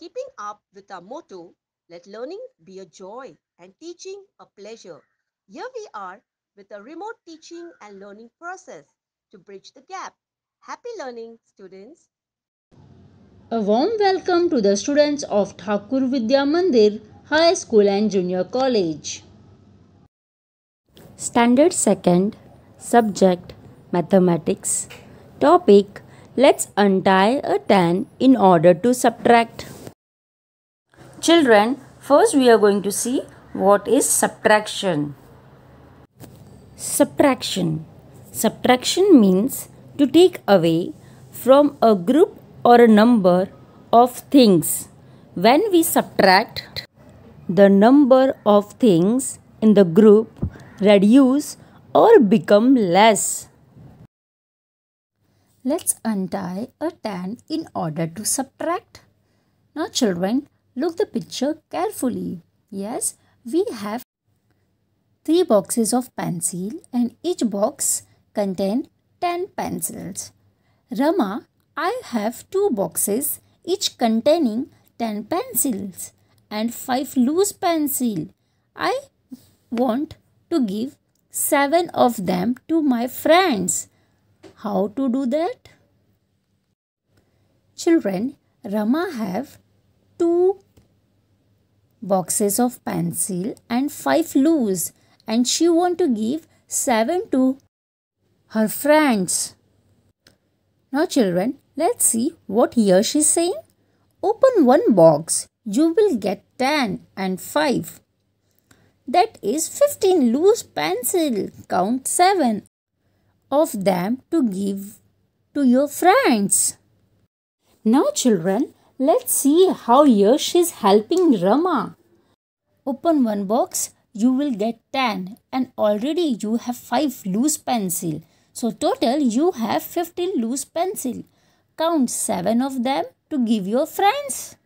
Keeping up with our motto, let learning be a joy and teaching a pleasure. Here we are with a remote teaching and learning process to bridge the gap. Happy learning, students! A warm welcome to the students of Thakur Vidya Mandir High School and Junior College. Standard 2nd, Subject Mathematics. Topic Let's untie a 10 in order to subtract. Children, first we are going to see what is subtraction. Subtraction. Subtraction means to take away from a group or a number of things. When we subtract, the number of things in the group reduce or become less. Let's untie a 10 in order to subtract. Now children, Look the picture carefully. Yes, we have three boxes of pencil and each box contain 10 pencils. Rama, I have two boxes each containing 10 pencils and 5 loose pencil. I want to give 7 of them to my friends. How to do that? Children, Rama have two boxes of pencil and 5 loose and she want to give 7 to her friends. Now children, let's see what here she is saying. Open one box, you will get 10 and 5. That is 15 loose pencil. Count 7 of them to give to your friends. Now children, Let's see how Yash is helping Rama. Open one box, you will get 10 and already you have 5 loose pencil. So total you have 15 loose pencil. Count 7 of them to give your friends.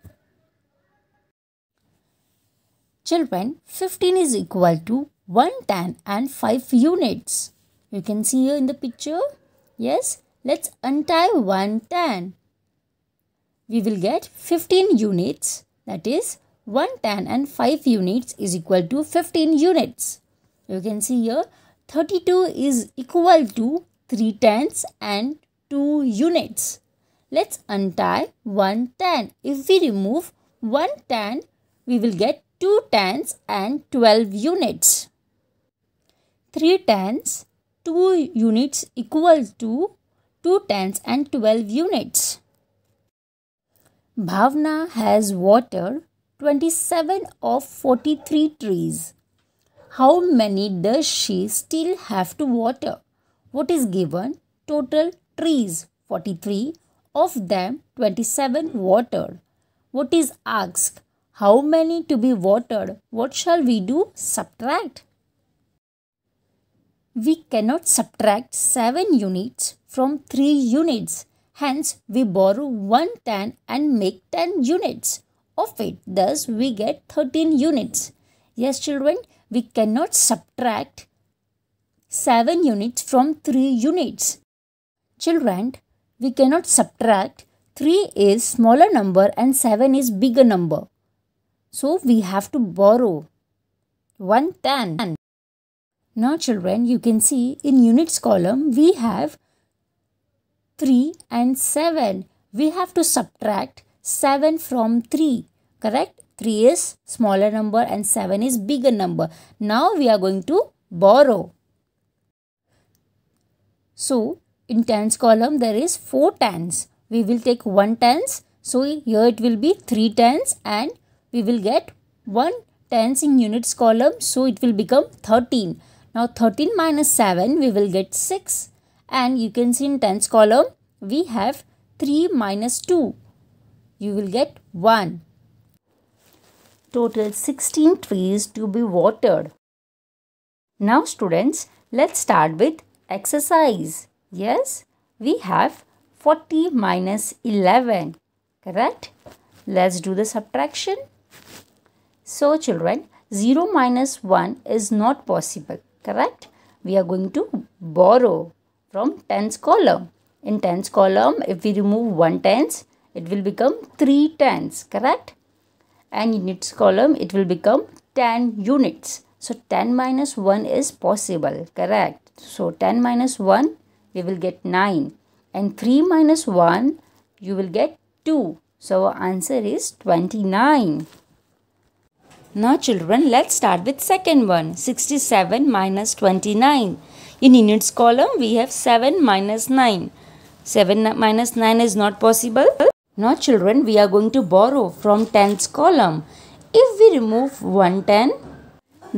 Children, 15 is equal to 110 and 5 units. You can see here in the picture. Yes, let's untie 110 we will get 15 units that is 1 tan and 5 units is equal to 15 units. You can see here 32 is equal to 3 tens and 2 units. Let's untie 1 tan. If we remove 1 tan, we will get 2 tens and 12 units. 3 tens, 2 units equal to 2 tens and 12 units. Bhavna has watered 27 of 43 trees. How many does she still have to water? What is given? Total trees 43, of them 27 watered. What is asked? How many to be watered? What shall we do? Subtract. We cannot subtract 7 units from 3 units Hence, we borrow 1 tan and make 10 units of it. Thus, we get 13 units. Yes, children, we cannot subtract 7 units from 3 units. Children, we cannot subtract 3 is smaller number and 7 is bigger number. So, we have to borrow 1 tan. Now children, you can see in units column we have 3 and 7. We have to subtract 7 from 3. Correct? 3 is smaller number and 7 is bigger number. Now we are going to borrow. So in tens column there is 4 tens. We will take 1 tens. So here it will be 3 tens and we will get 1 tens in units column. So it will become 13. Now 13 minus 7 we will get 6 and you can see in tens column we have 3 minus 2. You will get 1. Total 16 trees to be watered. Now students, let's start with exercise. Yes, we have 40 minus 11. Correct? Let's do the subtraction. So children, 0 minus 1 is not possible. Correct? We are going to borrow from tens column. In tens column, if we remove 1 tens, it will become 3 tens, correct? And units column, it will become 10 units. So 10 minus 1 is possible, correct? So 10 minus 1, we will get 9. And 3 minus 1, you will get 2. So our answer is 29. Now children, let's start with second one. 67 minus 29. In units column, we have 7 minus 9. 7 minus 9 is not possible. Now children, we are going to borrow from tens column. If we remove 1 10,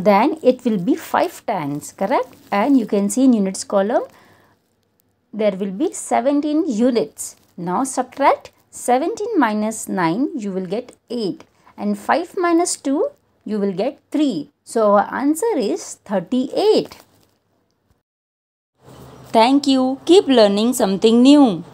then it will be 5 tens, correct? And you can see in units column, there will be 17 units. Now subtract 17 minus 9, you will get 8. And 5 minus 2, you will get 3. So our answer is 38. Thank you. Keep learning something new.